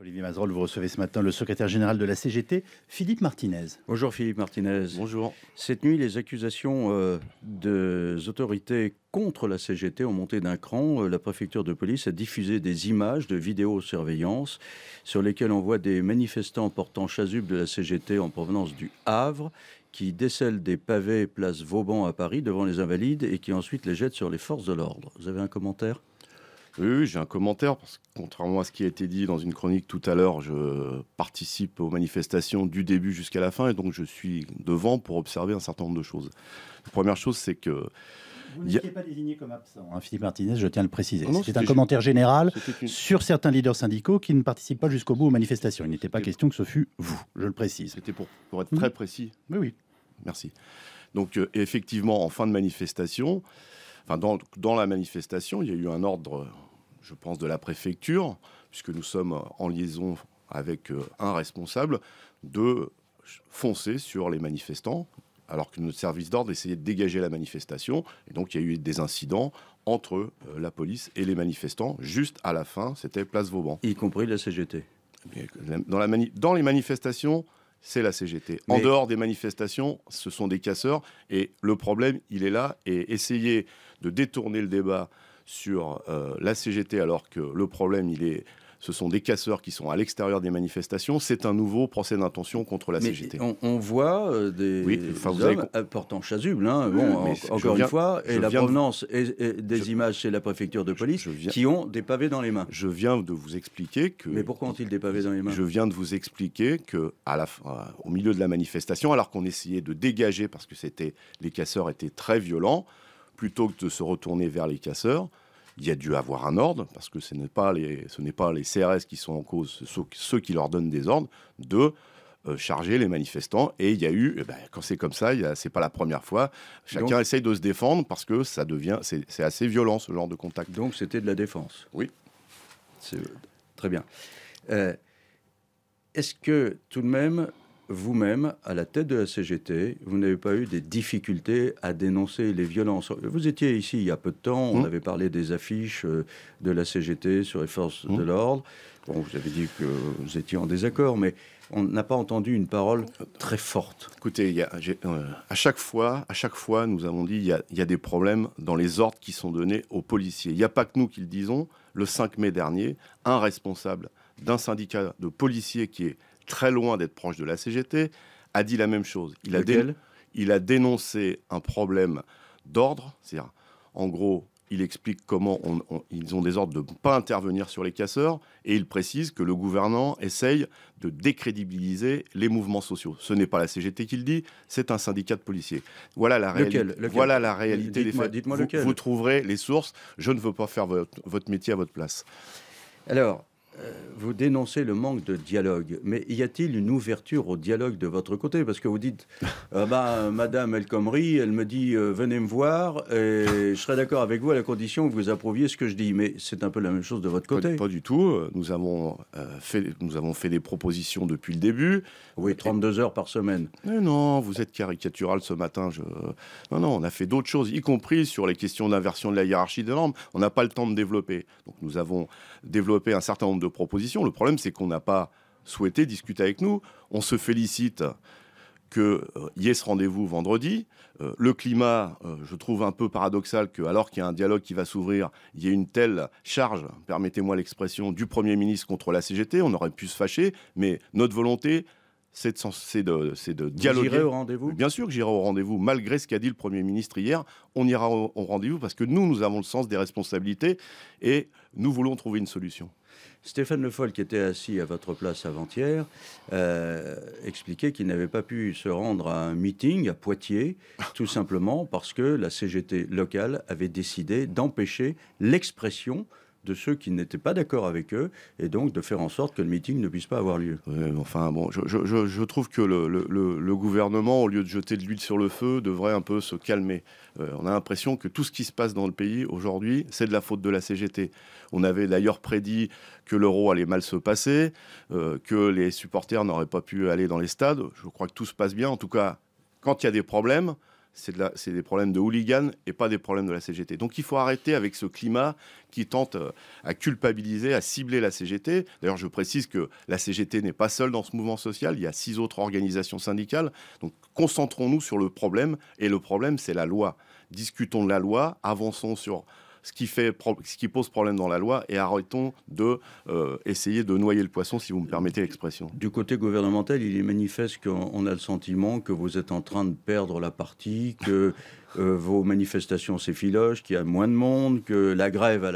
Olivier Mazerolle, vous recevez ce matin le secrétaire général de la CGT, Philippe Martinez. Bonjour Philippe Martinez. Bonjour. Cette nuit, les accusations euh, des autorités contre la CGT ont monté d'un cran. Euh, la préfecture de police a diffusé des images de vidéosurveillance sur lesquelles on voit des manifestants portant chasubles de la CGT en provenance du Havre qui décèlent des pavés place Vauban à Paris devant les Invalides et qui ensuite les jettent sur les forces de l'ordre. Vous avez un commentaire oui, j'ai un commentaire, parce que contrairement à ce qui a été dit dans une chronique tout à l'heure, je participe aux manifestations du début jusqu'à la fin, et donc je suis devant pour observer un certain nombre de choses. La première chose, c'est que vous n'étiez pas désigné comme absent, hein, Philippe Martinez, je tiens à le préciser. Ah c'est un commentaire général sur certains leaders syndicaux qui ne participent pas jusqu'au bout aux manifestations. Il n'était pas question que ce fût vous, je le précise. C'était pour, être très précis. Mmh. Oui, oui. Merci. Donc, euh, effectivement, en fin de manifestation, enfin, dans la manifestation, il y a eu un ordre je pense, de la préfecture, puisque nous sommes en liaison avec euh, un responsable, de foncer sur les manifestants, alors que notre service d'ordre essayait de dégager la manifestation. Et donc, il y a eu des incidents entre euh, la police et les manifestants, juste à la fin, c'était Place Vauban. Y compris la CGT dans, les manifestations, c'est la CGT. en dehors des manifestations, ce sont des casseurs. Et le problème, il est là. Et essayer de détourner le débat sur euh, la CGT alors que le problème, il est ce sont des casseurs qui sont à l'extérieur des manifestations. C'est un nouveau procès d'intention contre la CGT. On, voit euh, des, oui, portant chasuble, hein. bon, encore une fois, et la provenance des images chez la préfecture de police qui ont des pavés dans les mains. Je viens de vous expliquer que. Mais pourquoi ont-ils des pavés dans les mains Je viens de vous expliquer que, à euh, au milieu de la manifestation, alors qu'on essayait de dégager parce que c'était les casseurs étaient très violents plutôt que de se retourner vers les casseurs, il y a dû avoir un ordre, parce que ce n'est pas les, CRS qui sont en cause, ce ceux qui leur donnent des ordres, de euh, charger les manifestants. Et il y a eu, eh ben, quand c'est comme ça, ce n'est pas la première fois, chacun essaye de se défendre parce que ça devient, c'est, assez violent ce genre de contact. Donc c'était de la défense Oui. C'est, très bien. Euh, est-ce que tout de même, vous-même, à la tête de la CGT, vous n'avez pas eu des difficultés à dénoncer les violences. Vous étiez ici il y a peu de temps, on mmh. avait parlé des affiches euh, de la CGT sur les forces mmh. de l'ordre. Bon, vous avez dit que vous étiez en désaccord, mais on n'a pas entendu une parole très forte. Écoutez, euh, à, chaque fois, à chaque fois, nous avons dit qu'il y, y, a des problèmes dans les ordres qui sont donnés aux policiers. Il n'y a pas que nous qui le disons. Le 5 mai dernier, un responsable d'un syndicat de policiers qui est très loin d'être proche de la CGT, a dit la même chose. Il a, il a dénoncé un problème d'ordre, cest en gros, il explique comment ils ont des ordres de ne pas intervenir sur les casseurs et il précise que le gouvernant essaye de décrédibiliser les mouvements sociaux. Ce n'est pas la CGT qui le dit, c'est un syndicat de policiers. Voilà la, voilà la réalité des faits. Vous, vous, trouverez les sources. Je ne veux pas faire votre, votre métier à votre place. Alors, euh, vous dénoncez le manque de dialogue, mais y a-t-il une ouverture au dialogue de votre côté Parce que vous dites, bah, Madame El Khomri, elle me dit, euh, venez me voir, et je serai d'accord avec vous à la condition que vous approuviez ce que je dis. Mais c'est un peu la même chose de votre côté. Pas, du tout. Euh, nous avons, fait, nous avons fait des propositions depuis le début. Oui, 32 heures par semaine. non, vous êtes caricatural ce matin. Je... Non, non, on a fait d'autres choses, y compris sur les questions d'inversion de la hiérarchie des normes. On n'a pas le temps de développer. Donc nous avons développé un certain nombre de proposition propositions. Le problème, c'est qu'on n'a pas souhaité discuter avec nous. On se félicite qu'il euh, y ait ce rendez-vous vendredi. Euh, le climat, euh, je trouve un peu paradoxal que, alors qu'il y a un dialogue qui va s'ouvrir, il y ait une telle charge, permettez-moi l'expression, du Premier ministre contre la CGT. On aurait pu se fâcher, mais notre volonté, c'est de, dialoguer. au rendez Bien sûr que j'irai au rendez-vous, malgré ce qu'a dit le Premier ministre hier. On ira au rendez-vous parce que nous, nous avons le sens des responsabilités et nous voulons trouver une solution. Stéphane Le Foll, qui était assis à votre place avant-hier, euh, expliquait qu'il n'avait pas pu se rendre à un meeting à Poitiers, tout simplement parce que la CGT locale avait décidé d'empêcher l'expression de ceux qui n'étaient pas d'accord avec eux et donc de faire en sorte que le meeting ne puisse pas avoir lieu. enfin bon, je, trouve que le, gouvernement, au lieu de jeter de l'huile sur le feu, devrait un peu se calmer. Euh, on a l'impression que tout ce qui se passe dans le pays aujourd'hui, c'est de la faute de la CGT. On avait d'ailleurs prédit que l'euro allait mal se passer, euh, que les supporters n'auraient pas pu aller dans les stades. Je crois que tout se passe bien. En tout cas, quand il y a des problèmes, c'est des problèmes de hooligans et pas des problèmes de la CGT. Donc il faut arrêter avec ce climat qui tente euh, à culpabiliser, à cibler la CGT. D'ailleurs, je précise que la CGT n'est pas seule dans ce mouvement social, il y a six autres organisations syndicales. Donc concentrons-nous sur le problème, et le problème, c'est la loi. Discutons de la loi, avançons sur ce qui, pose problème dans la loi et arrêtons de euh, essayer de noyer le poisson, si vous me permettez l'expression. Du côté gouvernemental, il est manifeste qu'on a le sentiment que vous êtes en train de perdre la partie, que euh, vos manifestations s'effilochent, qu'il y a moins de monde, que la grève à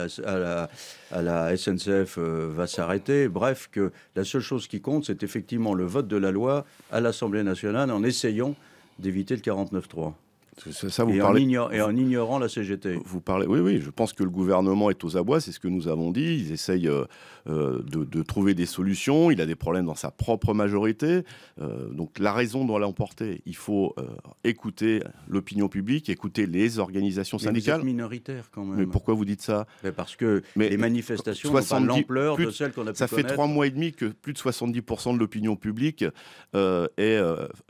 la, SNCF euh, va s'arrêter. Bref, que la seule chose qui compte, c'est effectivement le vote de la loi à l'Assemblée nationale en essayant d'éviter le 49-3 et, en ignorant la CGT. Vous parlez, oui, oui, je pense que le gouvernement est aux abois, c'est ce que nous avons dit. Ils essayent euh, euh, de, trouver des solutions. Il a des problèmes dans sa propre majorité. Euh, donc la raison doit l'emporter. Il faut écouter l'opinion publique, écouter les organisations syndicales. Mais quand même. Mais pourquoi vous dites ça Parce que les manifestations 70, l'ampleur de, celles qu'on a pu Ça fait trois mois et demi que plus de 70% de l'opinion publique est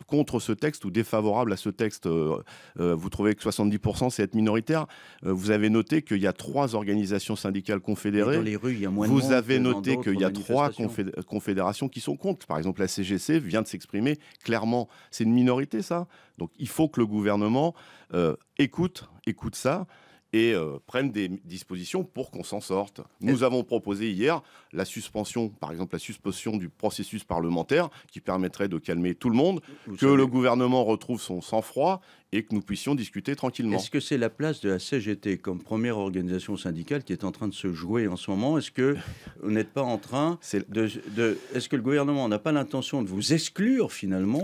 contre ce texte ou défavorable à ce texte euh, vous trouvez que 70% c'est être minoritaire. Euh, vous avez noté qu'il y a trois organisations syndicales confédérées. Dans les rues, il y a moins Vous avez noté qu'il y a trois confédérations qui sont contre. Par exemple, la CGC vient de s'exprimer clairement. C'est une minorité, ça. Donc il faut que le gouvernement euh, écoute, écoute ça et prenne des dispositions pour qu'on s'en sorte. Nous avons proposé hier la suspension, par exemple la suspension du processus parlementaire qui permettrait de calmer tout le monde, que le gouvernement retrouve son sang-froid et que nous puissions discuter tranquillement. Est-ce que c'est la place de la CGT comme première organisation syndicale qui est en train de se jouer en ce moment Est-ce que vous n'êtes pas en train est... de... Est-ce que le gouvernement n'a pas l'intention de vous exclure finalement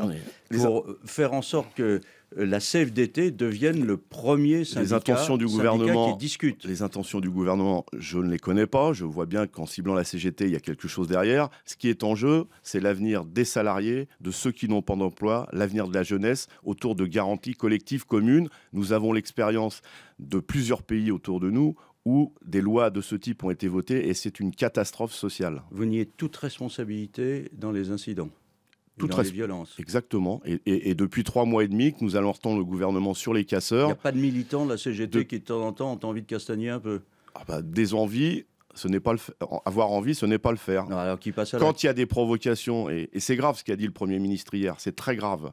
pour faire en sorte que euh, la CFDT devienne le premier syndicat, les intentions du gouvernement, qui discute. Les intentions du gouvernement, je ne les connais pas. Je vois bien qu'en ciblant la CGT, il y a quelque chose derrière. Ce qui est en jeu, c'est l'avenir des salariés, de ceux qui n'ont pas d'emploi, l'avenir de la jeunesse, autour de garanties collectives collective commune. Nous avons l'expérience de plusieurs pays autour de nous où des lois de ce type ont été votées et c'est une catastrophe sociale. Vous niez toute responsabilité dans les incidents toute dans les violences. Exactement. Et, depuis trois mois et demi que nous alertons le gouvernement sur les casseurs. Il n'y a pas de militants de la CGT qui de temps en temps ont envie de castagner un peu. Ah bah, des envies, ce n'est pas le avoir envie, ce n'est pas le faire. passe Quand il y a des provocations, et, et c'est grave ce qu'a dit le Premier ministre hier, c'est très grave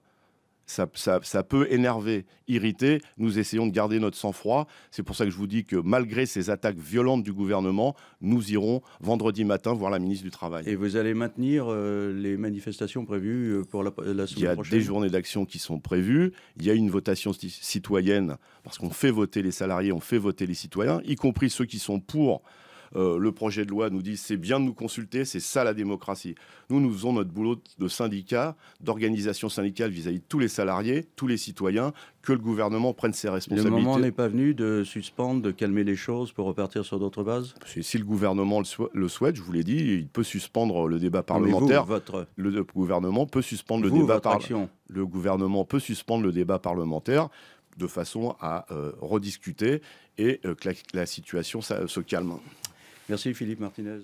ça, peut énerver, irriter. Nous essayons de garder notre sang-froid. C'est pour ça que je vous dis que malgré ces attaques violentes du gouvernement, nous irons vendredi matin voir la ministre du Travail. Et vous allez maintenir euh, les manifestations prévues euh, pour la, semaine prochaine Il y a des journées d'action qui sont prévues. Il y a une votation citoyenne, parce qu'on fait voter les salariés, on fait voter les citoyens, y compris ceux qui sont pour euh, le projet de loi nous dit c'est bien de nous consulter, c'est ça la démocratie. Nous, nous faisons notre boulot de syndicat, d'organisation syndicale vis-à-vis de tous les salariés, tous les citoyens, que le gouvernement prenne ses responsabilités. Le moment n'est pas venu de suspendre, de calmer les choses pour repartir sur d'autres bases si, le gouvernement le, souhaite, je vous l'ai dit, il peut suspendre le débat parlementaire. votre... Le gouvernement peut suspendre le débat parlementaire. Le gouvernement peut suspendre le débat parlementaire de façon à euh, rediscuter et euh, que la, situation se calme. Merci Philippe Martinez.